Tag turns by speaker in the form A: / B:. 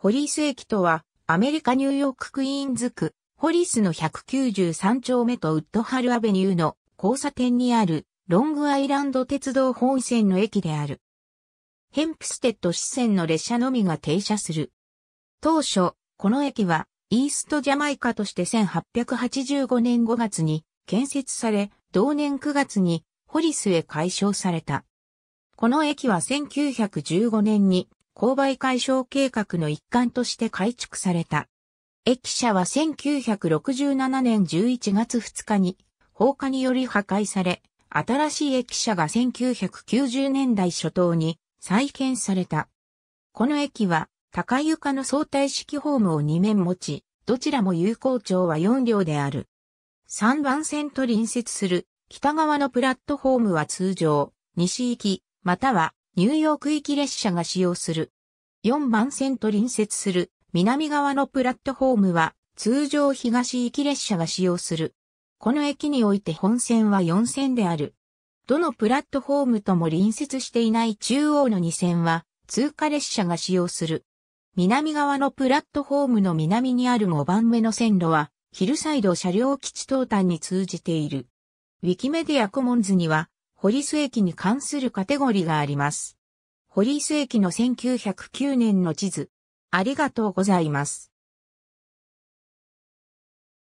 A: ホリース駅とは、アメリカ・ニューヨーク・クイーンズ区、ホリスの193丁目とウッドハルアベニューの交差点にある、ロングアイランド鉄道本線の駅である。ヘンプステッド支線の列車のみが停車する。当初、この駅は、イーストジャマイカとして1885年5月に建設され、同年9月にホリスへ改称された。この駅は1915年に勾配解消計画の一環として改築された。駅舎は1967年11月2日に放火により破壊され、新しい駅舎が1990年代初頭に再建された。この駅は高床の相対式ホームを2面持ち、どちらも有効長は4両である。3番線と隣接する北側のプラットホームは通常、西行き、またはニューヨーク行き列車が使用する。4番線と隣接する南側のプラットフォームは通常東行き列車が使用する。この駅において本線は4線である。どのプラットフォームとも隣接していない中央の2線は通過列車が使用する。南側のプラットフォームの南にある5番目の線路はヒルサイド車両基地東端に通じている。ウィキメディアコモンズにはホリス駅に関するカテゴリがあります。ホリス駅の1909年の地図。ありがとうございます。